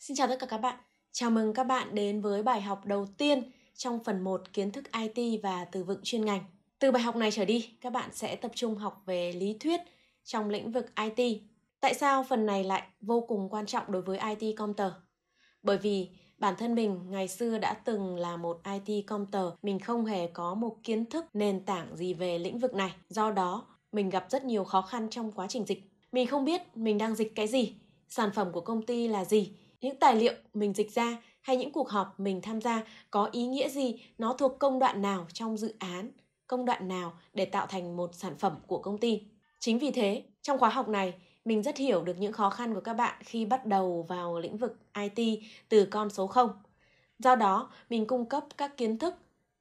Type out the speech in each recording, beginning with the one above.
Xin chào tất cả các bạn. Chào mừng các bạn đến với bài học đầu tiên trong phần 1 kiến thức IT và từ vựng chuyên ngành. Từ bài học này trở đi, các bạn sẽ tập trung học về lý thuyết trong lĩnh vực IT. Tại sao phần này lại vô cùng quan trọng đối với IT Comter? Bởi vì bản thân mình ngày xưa đã từng là một IT Comter, mình không hề có một kiến thức nền tảng gì về lĩnh vực này. Do đó, mình gặp rất nhiều khó khăn trong quá trình dịch. Mình không biết mình đang dịch cái gì, sản phẩm của công ty là gì những tài liệu mình dịch ra hay những cuộc họp mình tham gia có ý nghĩa gì, nó thuộc công đoạn nào trong dự án, công đoạn nào để tạo thành một sản phẩm của công ty. Chính vì thế, trong khóa học này, mình rất hiểu được những khó khăn của các bạn khi bắt đầu vào lĩnh vực IT từ con số 0. Do đó, mình cung cấp các kiến thức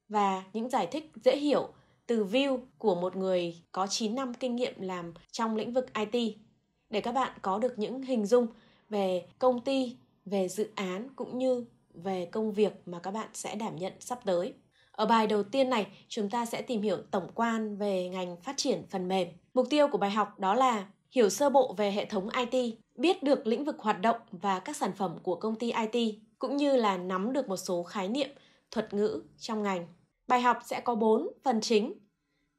và những giải thích dễ hiểu từ view của một người có 9 năm kinh nghiệm làm trong lĩnh vực IT để các bạn có được những hình dung về công ty về dự án cũng như về công việc mà các bạn sẽ đảm nhận sắp tới. Ở bài đầu tiên này, chúng ta sẽ tìm hiểu tổng quan về ngành phát triển phần mềm. Mục tiêu của bài học đó là hiểu sơ bộ về hệ thống IT, biết được lĩnh vực hoạt động và các sản phẩm của công ty IT, cũng như là nắm được một số khái niệm, thuật ngữ trong ngành. Bài học sẽ có 4 phần chính.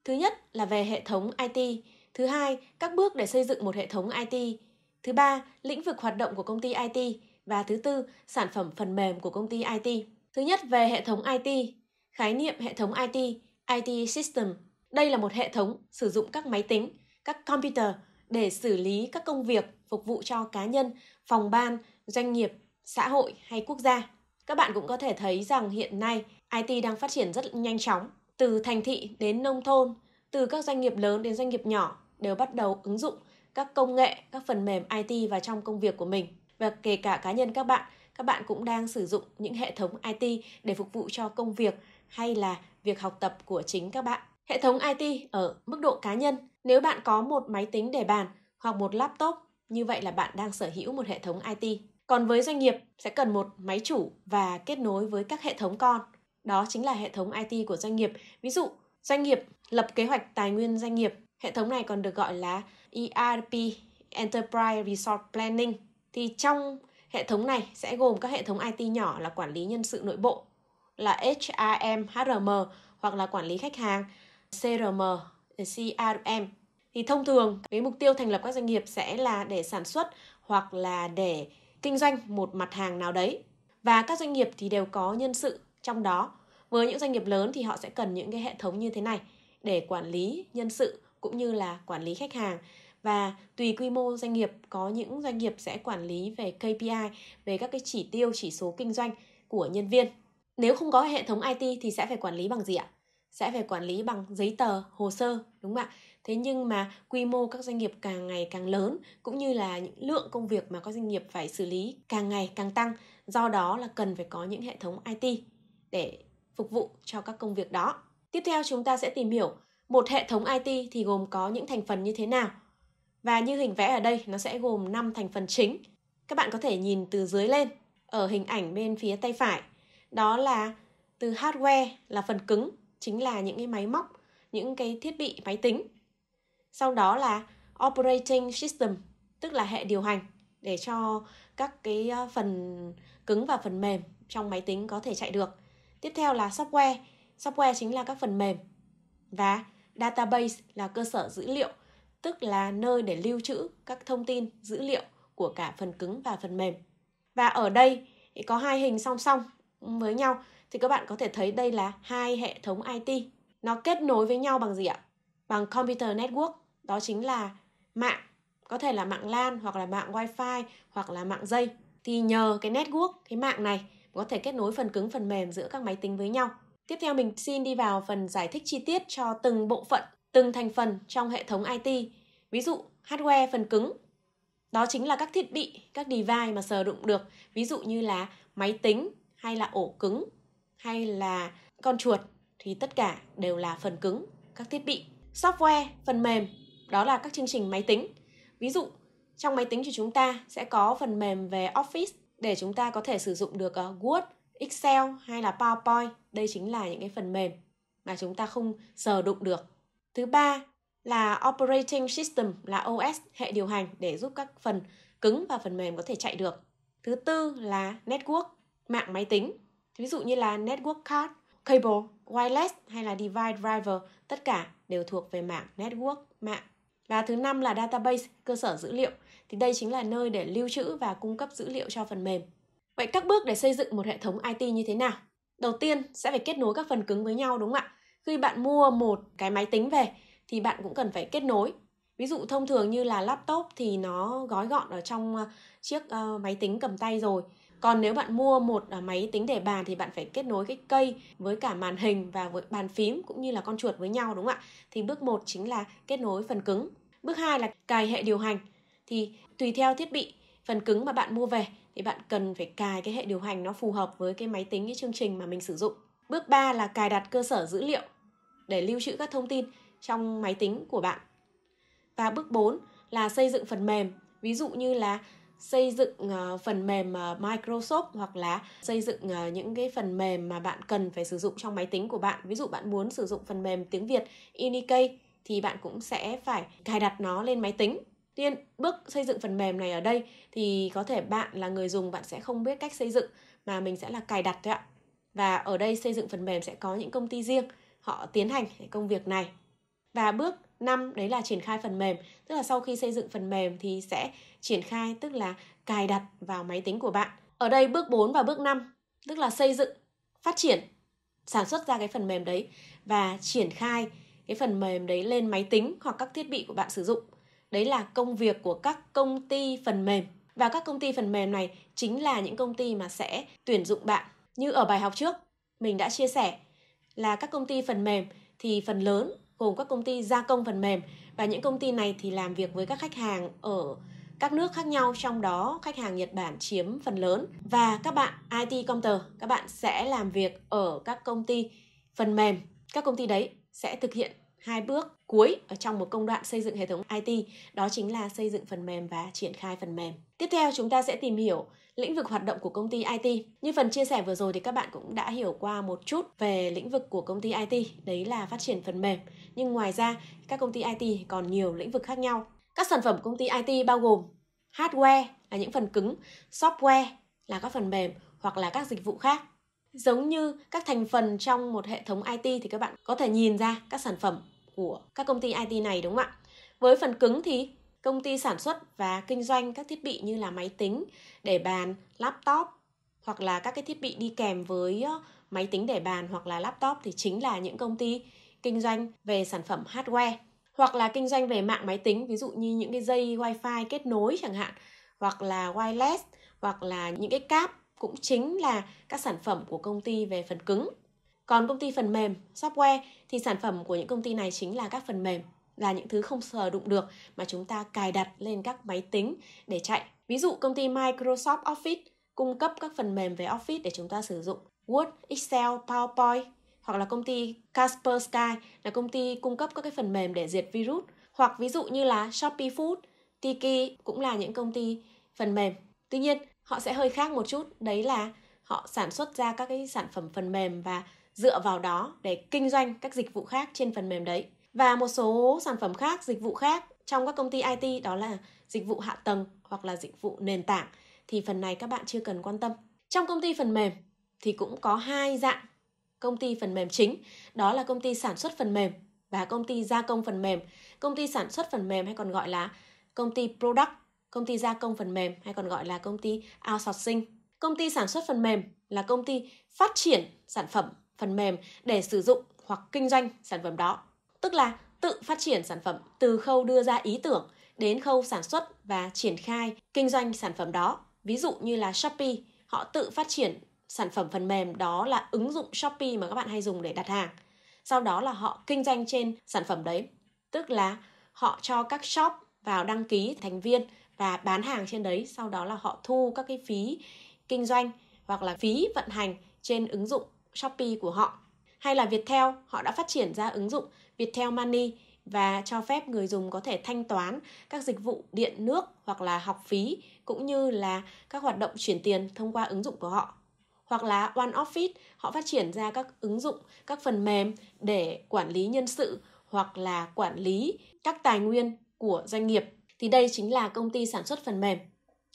Thứ nhất là về hệ thống IT, thứ hai, các bước để xây dựng một hệ thống IT, thứ ba, lĩnh vực hoạt động của công ty IT, và thứ tư, sản phẩm phần mềm của công ty IT. Thứ nhất về hệ thống IT, khái niệm hệ thống IT, IT system. Đây là một hệ thống sử dụng các máy tính, các computer để xử lý các công việc phục vụ cho cá nhân, phòng ban, doanh nghiệp, xã hội hay quốc gia. Các bạn cũng có thể thấy rằng hiện nay IT đang phát triển rất nhanh chóng, từ thành thị đến nông thôn, từ các doanh nghiệp lớn đến doanh nghiệp nhỏ đều bắt đầu ứng dụng các công nghệ, các phần mềm IT vào trong công việc của mình và kể cả cá nhân các bạn các bạn cũng đang sử dụng những hệ thống IT để phục vụ cho công việc hay là việc học tập của chính các bạn. Hệ thống IT ở mức độ cá nhân, nếu bạn có một máy tính để bàn hoặc một laptop, như vậy là bạn đang sở hữu một hệ thống IT. Còn với doanh nghiệp sẽ cần một máy chủ và kết nối với các hệ thống con. Đó chính là hệ thống IT của doanh nghiệp. Ví dụ, doanh nghiệp lập kế hoạch tài nguyên doanh nghiệp. Hệ thống này còn được gọi là ERP, Enterprise Resource Planning thì trong hệ thống này sẽ gồm các hệ thống IT nhỏ là quản lý nhân sự nội bộ là HRM, HRM hoặc là quản lý khách hàng CRM, CRM. Thì thông thường cái mục tiêu thành lập các doanh nghiệp sẽ là để sản xuất hoặc là để kinh doanh một mặt hàng nào đấy. Và các doanh nghiệp thì đều có nhân sự trong đó. Với những doanh nghiệp lớn thì họ sẽ cần những cái hệ thống như thế này để quản lý nhân sự cũng như là quản lý khách hàng và tùy quy mô doanh nghiệp có những doanh nghiệp sẽ quản lý về KPI về các cái chỉ tiêu chỉ số kinh doanh của nhân viên nếu không có hệ thống IT thì sẽ phải quản lý bằng gì ạ sẽ phải quản lý bằng giấy tờ hồ sơ đúng không ạ thế nhưng mà quy mô các doanh nghiệp càng ngày càng lớn cũng như là những lượng công việc mà các doanh nghiệp phải xử lý càng ngày càng tăng do đó là cần phải có những hệ thống IT để phục vụ cho các công việc đó tiếp theo chúng ta sẽ tìm hiểu một hệ thống IT thì gồm có những thành phần như thế nào và như hình vẽ ở đây, nó sẽ gồm 5 thành phần chính. Các bạn có thể nhìn từ dưới lên, ở hình ảnh bên phía tay phải. Đó là từ hardware là phần cứng, chính là những cái máy móc, những cái thiết bị máy tính. Sau đó là operating system, tức là hệ điều hành để cho các cái ờ, phần cứng và phần mềm trong máy tính có thể chạy được. Tiếp theo là software, software chính là các phần mềm và database là cơ sở dữ liệu tức là nơi để lưu trữ các thông tin, dữ liệu của cả phần cứng và phần mềm. Và ở đây có hai hình song song với nhau thì các bạn có thể thấy đây là hai hệ thống IT. Nó kết nối với nhau bằng gì ạ? Bằng computer network, đó chính là mạng, có thể là mạng LAN hoặc là mạng Wi-Fi hoặc là mạng dây. Thì nhờ cái network, cái mạng này có thể kết nối phần cứng phần mềm giữa các máy tính với nhau. Tiếp theo mình xin đi vào phần giải thích chi tiết cho từng bộ phận từng thành phần trong hệ thống IT, ví dụ hardware phần cứng. Đó chính là các thiết bị, các device mà sờ đụng được, ví dụ như là máy tính hay là ổ cứng hay là con chuột thì tất cả đều là phần cứng, các thiết bị. Software, phần mềm, đó là các chương trình máy tính. Ví dụ, trong máy tính của chúng ta sẽ có phần mềm về Office để chúng ta có thể sử dụng được ờ, Word, Excel hay là PowerPoint. Đây chính là những cái phần mềm mà chúng ta không sờ đụng được Thứ ba là operating system là OS hệ điều hành để giúp các phần cứng và phần mềm có thể chạy được. Thứ tư là network, mạng máy tính. Ví dụ như là network card, cable, wireless hay là device driver, tất cả đều thuộc về mạng network, mạng. Và thứ năm là database, cơ sở dữ liệu. Thì đây chính là nơi để lưu trữ và cung cấp dữ liệu cho phần mềm. Vậy các bước để xây dựng một hệ thống IT như thế nào? Đầu tiên sẽ phải kết nối các phần cứng với nhau đúng không ạ? khi bạn mua một cái máy tính về thì bạn cũng cần phải kết nối ví dụ thông thường như là laptop thì nó gói gọn ở trong ờ, chiếc ờ, máy tính cầm tay rồi còn nếu bạn mua một ờ, máy tính để bàn thì bạn phải kết nối cái cây với cả màn hình và với bàn phím cũng như là con chuột với nhau đúng không ạ thì bước một chính là kết nối phần cứng bước hai là cài hệ điều hành thì tùy theo thiết bị phần cứng mà bạn mua về thì bạn cần phải cài cái hệ điều hành nó phù hợp với cái máy tính cái chương trình mà mình sử dụng bước ba là cài đặt cơ sở dữ liệu để lưu trữ các thông tin trong máy tính của bạn. Và bước 4 là xây dựng phần mềm, ví dụ như là xây dựng ờ, phần mềm ờ, Microsoft hoặc là xây dựng ờ, những cái phần mềm mà bạn cần phải sử dụng trong máy tính của bạn. Ví dụ bạn muốn sử dụng phần mềm tiếng Việt Unicase thì bạn cũng sẽ phải cài đặt nó lên máy tính Tiên bước xây dựng phần mềm này ở đây thì có thể bạn là người dùng bạn sẽ không biết cách xây dựng mà mình sẽ là cài đặt thôi ạ. Và ở đây xây dựng phần mềm sẽ có những công ty riêng họ tiến hành công việc này. Và bước 5 đấy là triển khai phần mềm, tức là sau khi xây dựng phần mềm thì sẽ triển khai tức là cài đặt vào máy tính của bạn. Ở đây bước 4 và bước 5 tức là xây dựng, phát triển, sản xuất ra cái phần mềm đấy và triển khai cái phần mềm đấy lên máy tính hoặc các thiết bị của bạn sử dụng. Đấy là công việc của các công ty phần mềm và các công ty phần mềm này chính là những công ty mà sẽ tuyển dụng bạn. Như ở bài học trước mình đã chia sẻ là các công ty phần mềm thì phần lớn gồm các công ty gia công phần mềm và những công ty này thì làm việc với các khách hàng ở các nước khác nhau trong đó khách hàng Nhật Bản chiếm phần lớn và các bạn IT counter các bạn sẽ làm việc ở các công ty phần mềm các công ty đấy sẽ thực hiện hai bước cuối ở trong một công đoạn xây dựng hệ thống IT đó chính là xây dựng phần mềm và triển khai phần mềm. Tiếp theo chúng ta sẽ tìm hiểu lĩnh vực hoạt động của công ty IT. Như phần chia sẻ vừa rồi thì các bạn cũng đã hiểu qua một chút về lĩnh vực của công ty IT, đấy là phát triển phần mềm. Nhưng ngoài ra, các công ty IT còn nhiều lĩnh vực khác nhau. Các sản phẩm công ty IT bao gồm hardware là những phần cứng, software là các phần mềm hoặc là các dịch vụ khác. Giống như các thành phần trong một hệ thống IT thì các bạn có thể nhìn ra các sản phẩm của các công ty IT này đúng không ạ? Với phần cứng thì công ty sản xuất và kinh doanh các thiết bị như là máy tính, để bàn, laptop hoặc là các cái thiết bị đi kèm với máy tính để bàn hoặc là laptop thì chính là những công ty kinh doanh về sản phẩm hardware hoặc là kinh doanh về mạng máy tính ví dụ như những cái dây wifi kết nối chẳng hạn hoặc là wireless hoặc là những cái cáp cũng chính là các sản phẩm của công ty về phần cứng còn công ty phần mềm software thì sản phẩm của những công ty này chính là các phần mềm là những thứ không sờ đụng được mà chúng ta cài đặt lên các máy tính để chạy. Ví dụ công ty Microsoft Office cung cấp các phần mềm về Office để chúng ta sử dụng Word, Excel, PowerPoint hoặc là công ty Kaspersky là công ty cung cấp các cái phần mềm để diệt virus hoặc ví dụ như là Shopee Food, Tiki cũng là những công ty phần mềm. Tuy nhiên, họ sẽ hơi khác một chút, đấy là họ sản xuất ra các cái sản phẩm phần mềm và dựa vào đó để kinh doanh các dịch vụ khác trên phần mềm đấy và một số sản phẩm khác, dịch vụ khác trong các công ty IT đó là dịch vụ hạ tầng hoặc là dịch vụ nền tảng thì phần này các bạn chưa cần quan tâm. Trong công ty phần mềm thì cũng có hai dạng công ty phần mềm chính, đó là công ty sản xuất phần mềm và công ty gia công phần mềm. Công ty sản xuất phần mềm hay còn gọi là công ty product, công ty gia công phần mềm hay còn gọi là công ty outsourcing. Công ty sản xuất phần mềm là công ty phát triển sản phẩm phần mềm để sử dụng hoặc kinh doanh sản phẩm đó tức là tự phát triển sản phẩm từ khâu đưa ra ý tưởng đến khâu sản xuất và triển khai kinh doanh sản phẩm đó. Ví dụ như là Shopee, họ tự phát triển sản phẩm phần mềm đó là ứng dụng Shopee mà các bạn hay dùng để đặt hàng. Sau đó là họ kinh doanh trên sản phẩm đấy, tức là họ cho các shop vào đăng ký thành viên và bán hàng trên đấy, sau đó là họ thu các cái phí kinh doanh hoặc là phí vận hành trên ứng dụng Shopee của họ. Hay là Viettel, họ đã phát triển ra ứng dụng Viettel Money và cho phép người dùng có thể thanh toán các dịch vụ điện nước hoặc là học phí cũng như là các hoạt động chuyển tiền thông qua ứng dụng của họ. Hoặc là One Office, họ phát triển ra các ứng dụng, các phần mềm để quản lý nhân sự hoặc là quản lý các tài nguyên của doanh nghiệp. Thì đây chính là công ty sản xuất phần mềm.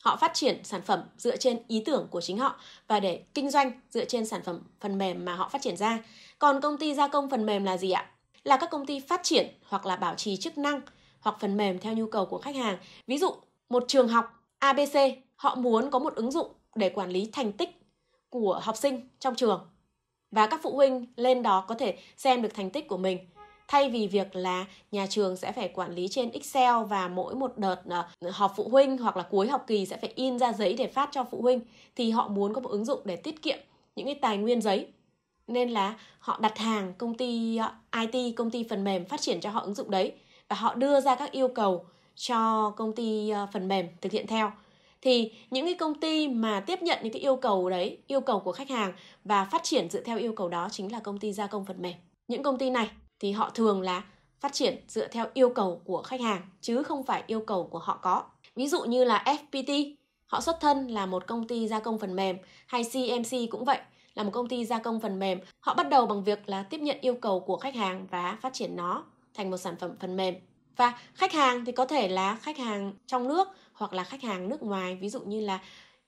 Họ phát triển sản phẩm dựa trên ý tưởng của chính họ và để kinh doanh dựa trên sản phẩm phần mềm mà họ phát triển ra. Còn công ty gia công phần mềm là gì ạ? là các công ty phát triển hoặc là bảo trì chức năng hoặc phần mềm theo nhu cầu của khách hàng. Ví dụ, một trường học ABC họ muốn có một ứng dụng để quản lý thành tích của học sinh trong trường và các phụ huynh lên đó có thể xem được thành tích của mình thay vì việc là nhà trường sẽ phải quản lý trên Excel và mỗi một đợt ờ, họp phụ huynh hoặc là cuối học kỳ sẽ phải in ra giấy để phát cho phụ huynh thì họ muốn có một ứng dụng để tiết kiệm những cái tài nguyên giấy nên là họ đặt hàng công ty ờ, IT công ty phần mềm phát triển cho họ ứng dụng đấy và họ đưa ra các yêu cầu cho công ty ờ, phần mềm thực hiện theo thì những cái công ty mà tiếp nhận những cái yêu cầu đấy yêu cầu của khách hàng và phát triển dựa theo yêu cầu đó chính là công ty gia công phần mềm những công ty này thì họ thường là phát triển dựa theo yêu cầu của khách hàng chứ không phải yêu cầu của họ có ví dụ như là fpt họ xuất thân là một công ty gia công phần mềm hay cmc cũng vậy là một công ty gia công phần mềm, họ bắt đầu bằng việc là tiếp nhận yêu cầu của khách hàng và phát triển nó thành một sản phẩm phần mềm. Và khách hàng thì có thể là khách hàng trong nước hoặc là khách hàng nước ngoài, ví dụ như là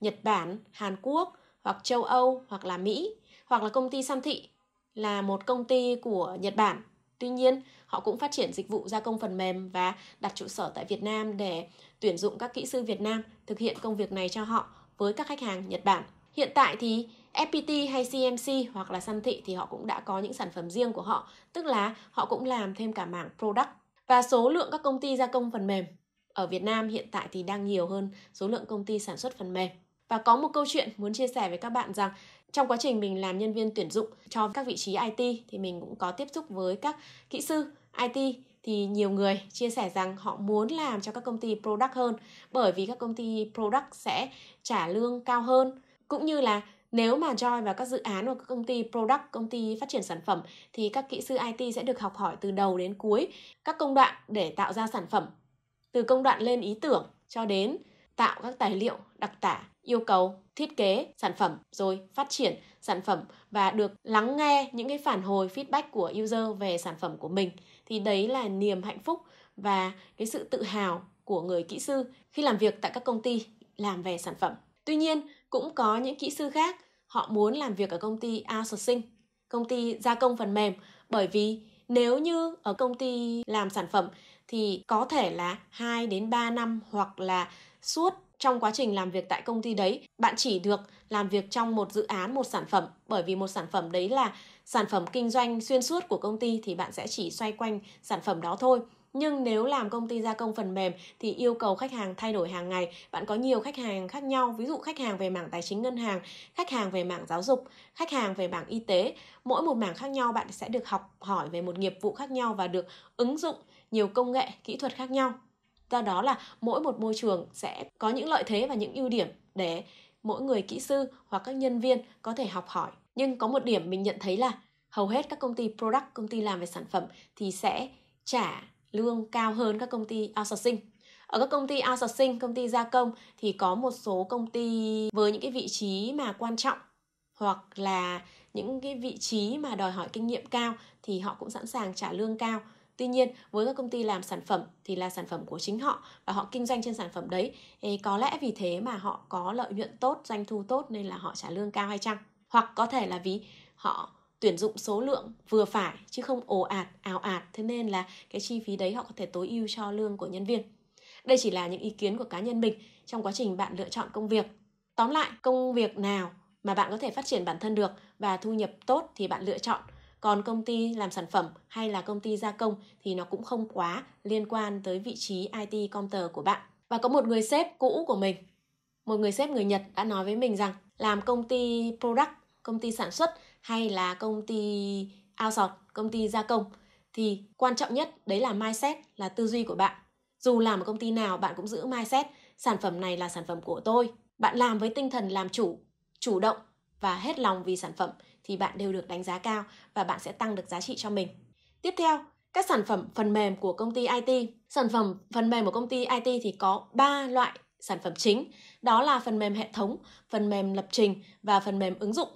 Nhật Bản, Hàn Quốc hoặc châu Âu hoặc là Mỹ hoặc là công ty Sam Thị là một công ty của Nhật Bản. Tuy nhiên, họ cũng phát triển dịch vụ gia công phần mềm và đặt trụ sở tại Việt Nam để tuyển dụng các kỹ sư Việt Nam thực hiện công việc này cho họ với các khách hàng Nhật Bản. Hiện tại thì FPT hay CMC hoặc là Sun Thị thì họ cũng đã có những sản phẩm riêng của họ, tức là họ cũng làm thêm cả mảng product. Và số lượng các công ty gia công phần mềm ở Việt Nam hiện tại thì đang nhiều hơn số lượng công ty sản xuất phần mềm. Và có một câu chuyện muốn chia sẻ với các bạn rằng trong quá trình mình làm nhân viên tuyển dụng cho các vị trí IT thì mình cũng có tiếp xúc với các kỹ sư IT thì nhiều người chia sẻ rằng họ muốn làm cho các công ty product hơn bởi vì các công ty product sẽ trả lương cao hơn cũng như là nếu mà join vào các dự án của các công ty product, công ty phát triển sản phẩm thì các kỹ sư IT sẽ được học hỏi từ đầu đến cuối các công đoạn để tạo ra sản phẩm. Từ công đoạn lên ý tưởng cho đến tạo các tài liệu, đặc tả, yêu cầu, thiết kế sản phẩm rồi phát triển sản phẩm và được lắng nghe những cái phản hồi feedback của user về sản phẩm của mình thì đấy là niềm hạnh phúc và cái sự tự hào của người kỹ sư khi làm việc tại các công ty làm về sản phẩm. Tuy nhiên, cũng có những kỹ sư khác họ muốn làm việc ở công ty outsourcing, công ty gia công phần mềm bởi vì nếu như ở công ty làm sản phẩm thì có thể là 2 đến 3 năm hoặc là suốt trong quá trình làm việc tại công ty đấy, bạn chỉ được làm việc trong một dự án một sản phẩm bởi vì một sản phẩm đấy là sản phẩm kinh doanh xuyên suốt của công ty thì bạn sẽ chỉ xoay quanh sản phẩm đó thôi nhưng nếu làm công ty gia công phần mềm thì yêu cầu khách hàng thay đổi hàng ngày bạn có nhiều khách hàng khác nhau ví dụ khách hàng về mảng tài chính ngân hàng khách hàng về mảng giáo dục khách hàng về mảng y tế mỗi một mảng khác nhau bạn sẽ được học hỏi về một nghiệp vụ khác nhau và được ứng dụng nhiều công nghệ kỹ thuật khác nhau do đó là mỗi một môi trường sẽ có những lợi thế và những ưu điểm để mỗi người kỹ sư hoặc các nhân viên có thể học hỏi nhưng có một điểm mình nhận thấy là hầu hết các công ty product công ty làm về sản phẩm thì sẽ trả lương cao hơn các công ty outsourcing ở các công ty outsourcing công ty gia công thì có một số công ty với những cái vị trí mà quan trọng hoặc là những cái vị trí mà đòi hỏi kinh nghiệm cao thì họ cũng sẵn sàng trả lương cao tuy nhiên với các công ty làm sản phẩm thì là sản phẩm của chính họ và họ kinh doanh trên sản phẩm đấy Ê, có lẽ vì thế mà họ có lợi nhuận tốt doanh thu tốt nên là họ trả lương cao hay chăng hoặc có thể là vì họ tuyển dụng số lượng vừa phải chứ không ồ ạt ảo ạt thế nên là cái chi phí đấy họ có thể tối ưu cho lương của nhân viên đây chỉ là những ý kiến của cá nhân mình trong quá trình bạn lựa chọn công việc tóm lại công việc nào mà bạn có thể phát triển bản thân được và thu nhập tốt thì bạn lựa chọn còn công ty làm sản phẩm hay là công ty gia công thì nó cũng không quá liên quan tới vị trí IT counter của bạn. Và có một người sếp cũ của mình, một người sếp người Nhật đã nói với mình rằng làm công ty product, công ty sản xuất hay là công ty outsource, công ty gia công thì quan trọng nhất đấy là mindset, là tư duy của bạn. Dù làm ở công ty nào bạn cũng giữ mindset sản phẩm này là sản phẩm của tôi. Bạn làm với tinh thần làm chủ, chủ động và hết lòng vì sản phẩm thì bạn đều được đánh giá cao và bạn sẽ tăng được giá trị cho mình. Tiếp theo, các sản phẩm phần mềm của công ty IT. Sản phẩm phần mềm của công ty IT thì có 3 loại sản phẩm chính, đó là phần mềm hệ thống, phần mềm lập trình và phần mềm ứng dụng.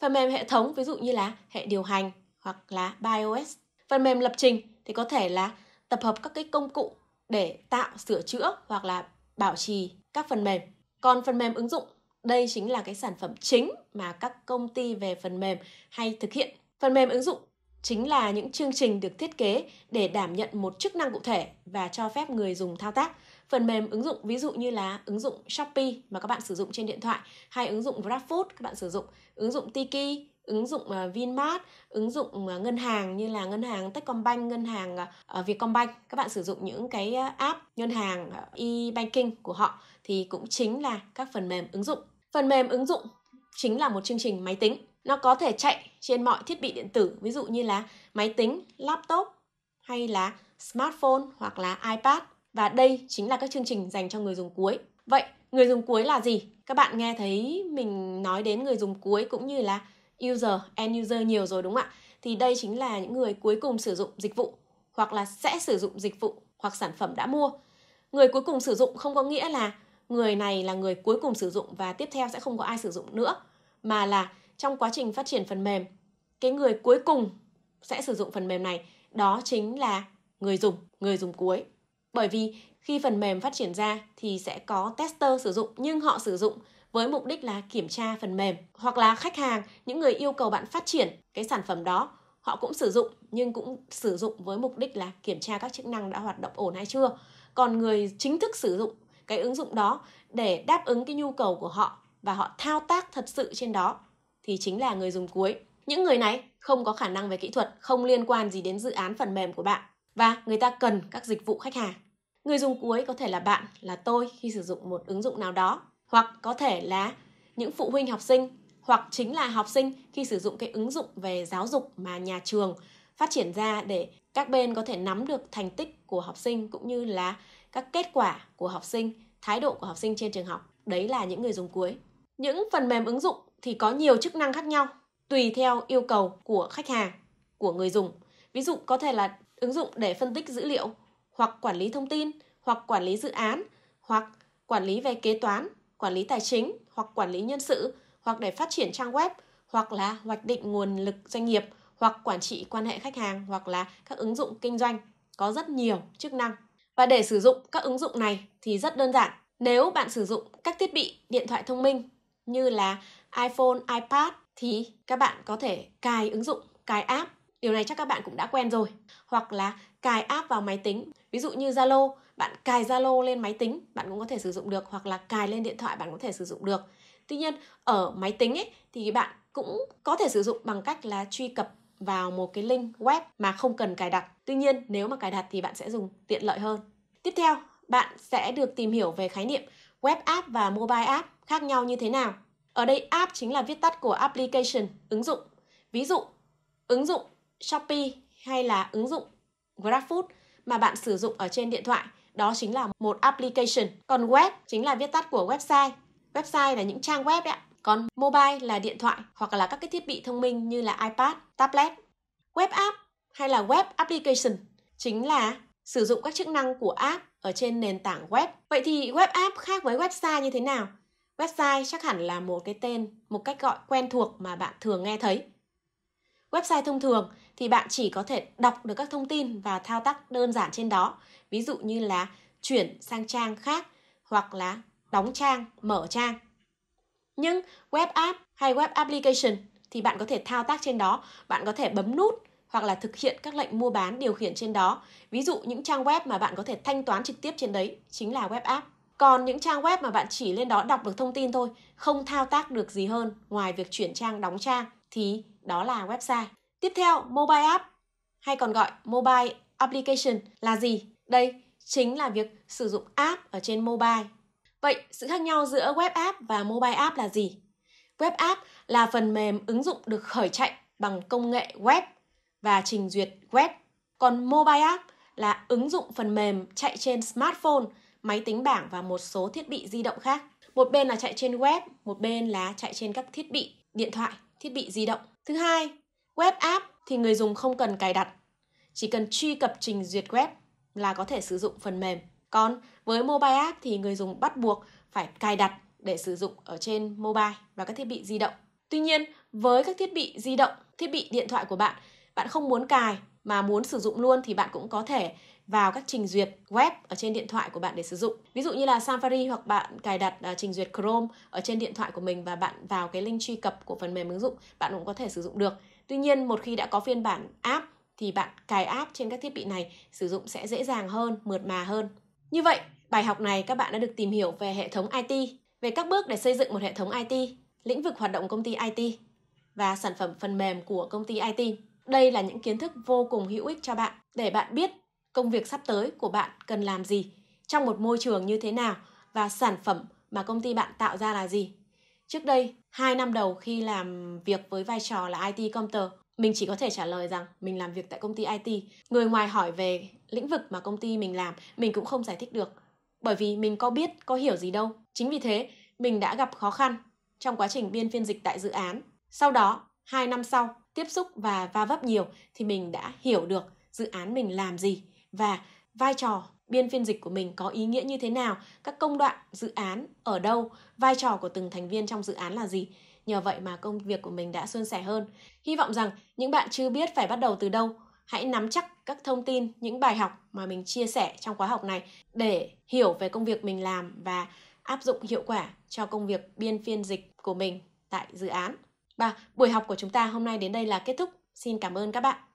Phần mềm hệ thống ví dụ như là hệ điều hành hoặc là BIOS. Phần mềm lập trình thì có thể là tập hợp các cái công cụ để tạo, sửa chữa hoặc là bảo trì các phần mềm. Còn phần mềm ứng dụng, đây chính là cái sản phẩm chính mà các công ty về phần mềm hay thực hiện. Phần mềm ứng dụng chính là những chương trình được thiết kế để đảm nhận một chức năng cụ thể và cho phép người dùng thao tác phần mềm ứng dụng ví dụ như là ứng dụng Shopee mà các bạn sử dụng trên điện thoại hay ứng dụng GrabFood các bạn sử dụng ứng dụng Tiki ứng dụng à, Vinmart, ứng dụng à, ngân hàng như là ngân hàng Techcombank, ngân hàng à, Vietcombank, các bạn sử dụng những cái app ngân hàng e-banking của họ thì cũng chính là các phần mềm ứng dụng. Phần mềm ứng dụng chính là một chương trình máy tính. Nó có thể chạy trên mọi thiết bị điện tử, ví dụ như là máy tính, laptop hay là smartphone hoặc là iPad và đây chính là các chương trình dành cho người dùng cuối. Vậy người dùng cuối là gì? Các bạn nghe thấy mình nói đến người dùng cuối cũng như là user, end user nhiều rồi đúng không ạ? Thì đây chính là những người cuối cùng sử dụng dịch vụ hoặc là sẽ sử dụng dịch vụ hoặc sản phẩm đã mua. Người cuối cùng sử dụng không có nghĩa là người này là người cuối cùng sử dụng và tiếp theo sẽ không có ai sử dụng nữa mà là trong quá trình phát triển phần mềm cái người cuối cùng sẽ sử dụng phần mềm này đó chính là người dùng, người dùng cuối. Bởi vì khi phần mềm phát triển ra thì sẽ có tester sử dụng nhưng họ sử dụng với mục đích là kiểm tra phần mềm hoặc là khách hàng, những người yêu cầu bạn phát triển cái sản phẩm đó họ cũng sử dụng nhưng cũng sử dụng với mục đích là kiểm tra các chức năng đã hoạt động ổn hay chưa. Còn người chính thức sử dụng cái ứng dụng đó để đáp ứng cái nhu cầu của họ và họ thao tác thật sự trên đó thì chính là người dùng cuối. Những người này không có khả năng về kỹ thuật, không liên quan gì đến dự án phần mềm của bạn và người ta cần các dịch vụ khách hàng. Người dùng cuối có thể là bạn, là tôi khi sử dụng một ứng dụng nào đó, hoặc có thể là những phụ huynh học sinh, hoặc chính là học sinh khi sử dụng cái ứng dụng về giáo dục mà nhà trường phát triển ra để các bên có thể nắm được thành tích của học sinh cũng như là các kết quả của học sinh, thái độ của học sinh trên trường học. Đấy là những người dùng cuối. Những phần mềm ứng dụng thì có nhiều chức năng khác nhau tùy theo yêu cầu của khách hàng, của người dùng. Ví dụ có thể là ứng dụng để phân tích dữ liệu hoặc quản lý thông tin, hoặc quản lý dự án, hoặc quản lý về kế toán, quản lý tài chính, hoặc quản lý nhân sự, hoặc để phát triển trang web, hoặc là hoạch định nguồn lực doanh nghiệp, hoặc quản trị quan hệ khách hàng, hoặc là các ứng dụng kinh doanh. Có rất nhiều chức năng. Và để sử dụng các ứng dụng này thì rất đơn giản. Nếu bạn sử dụng các thiết bị điện thoại thông minh như là iPhone, iPad thì các bạn có thể cài ứng dụng, cài app. Điều này chắc các bạn cũng đã quen rồi. Hoặc là cài app vào máy tính ví dụ như zalo bạn cài zalo lên máy tính bạn cũng có thể sử dụng được hoặc là cài lên điện thoại bạn có thể sử dụng được tuy nhiên ở máy tính ấy, thì bạn cũng có thể sử dụng bằng cách là truy cập vào một cái link web mà không cần cài đặt tuy nhiên nếu mà cài đặt thì bạn sẽ dùng tiện lợi hơn tiếp theo bạn sẽ được tìm hiểu về khái niệm web app và mobile app khác nhau như thế nào ở đây app chính là viết tắt của application ứng dụng ví dụ ứng dụng shopee hay là ứng dụng grabfood mà bạn sử dụng ở trên điện thoại. Đó chính là một application. Còn web chính là viết tắt của website. Website là những trang web đấy ạ. Còn mobile là điện thoại hoặc là các cái thiết bị thông minh như là iPad, tablet. Web app hay là web application chính là sử dụng các chức năng của app ở trên nền tảng web. Vậy thì web app khác với website như thế nào? Website chắc hẳn là một cái tên, một cách gọi quen thuộc mà bạn thường nghe thấy. Website thông thường thì bạn chỉ có thể đọc được các thông tin và thao tác đơn giản trên đó. Ví dụ như là chuyển sang trang khác hoặc là đóng trang, mở trang. Nhưng web app hay web application thì bạn có thể thao tác trên đó, bạn có thể bấm nút hoặc là thực hiện các lệnh mua bán điều khiển trên đó. Ví dụ những trang web mà bạn có thể thanh toán trực tiếp trên đấy chính là web app. Còn những trang web mà bạn chỉ lên đó đọc được thông tin thôi, không thao tác được gì hơn ngoài việc chuyển trang đóng trang thì đó là website. Tiếp theo, mobile app hay còn gọi mobile application là gì? Đây chính là việc sử dụng app ở trên mobile. Vậy sự khác nhau giữa web app và mobile app là gì? Web app là phần mềm ứng dụng được khởi chạy bằng công nghệ web và trình duyệt web. Còn mobile app là ứng dụng phần mềm chạy trên smartphone, máy tính bảng và một số thiết bị di động khác. Một bên là chạy trên web, một bên là chạy trên các thiết bị điện thoại, thiết bị di động. Thứ hai, Web app thì người dùng không cần cài đặt, chỉ cần truy cập trình duyệt web là có thể sử dụng phần mềm. Còn với mobile app thì người dùng bắt buộc phải cài đặt để sử dụng ở trên mobile và các thiết bị di động. Tuy nhiên, với các thiết bị di động, thiết bị điện thoại của bạn, bạn không muốn cài mà muốn sử dụng luôn thì bạn cũng có thể vào các trình duyệt web ở trên điện thoại của bạn để sử dụng. Ví dụ như là Safari hoặc bạn cài đặt uh, trình duyệt Chrome ở trên điện thoại của mình và bạn vào cái link truy cập của phần mềm ứng dụng, bạn cũng có thể sử dụng được. Tuy nhiên một khi đã có phiên bản app thì bạn cài app trên các thiết bị này sử dụng sẽ dễ dàng hơn, mượt mà hơn. Như vậy, bài học này các bạn đã được tìm hiểu về hệ thống IT, về các bước để xây dựng một hệ thống IT, lĩnh vực hoạt động công ty IT và sản phẩm phần mềm của công ty IT. Đây là những kiến thức vô cùng hữu ích cho bạn để bạn biết công việc sắp tới của bạn cần làm gì, trong một môi trường như thế nào và sản phẩm mà công ty bạn tạo ra là gì. Trước đây, 2 năm đầu khi làm việc với vai trò là IT counter mình chỉ có thể trả lời rằng mình làm việc tại công ty IT. Người ngoài hỏi về lĩnh vực mà công ty mình làm, mình cũng không giải thích được. Bởi vì mình có biết, có hiểu gì đâu. Chính vì thế, mình đã gặp khó khăn trong quá trình biên phiên dịch tại dự án. Sau đó, 2 năm sau, tiếp xúc và va vấp nhiều thì mình đã hiểu được dự án mình làm gì và vai trò biên phiên dịch của mình có ý nghĩa như thế nào, các công đoạn, dự án ở đâu, vai trò của từng thành viên trong dự án là gì. Nhờ vậy mà công việc của mình đã suôn sẻ hơn. Hy vọng rằng những bạn chưa biết phải bắt đầu từ đâu, hãy nắm chắc các thông tin, những bài học mà mình chia sẻ trong khóa học này để hiểu về công việc mình làm và áp dụng hiệu quả cho công việc biên phiên dịch của mình tại dự án. Và buổi học của chúng ta hôm nay đến đây là kết thúc. Xin cảm ơn các bạn.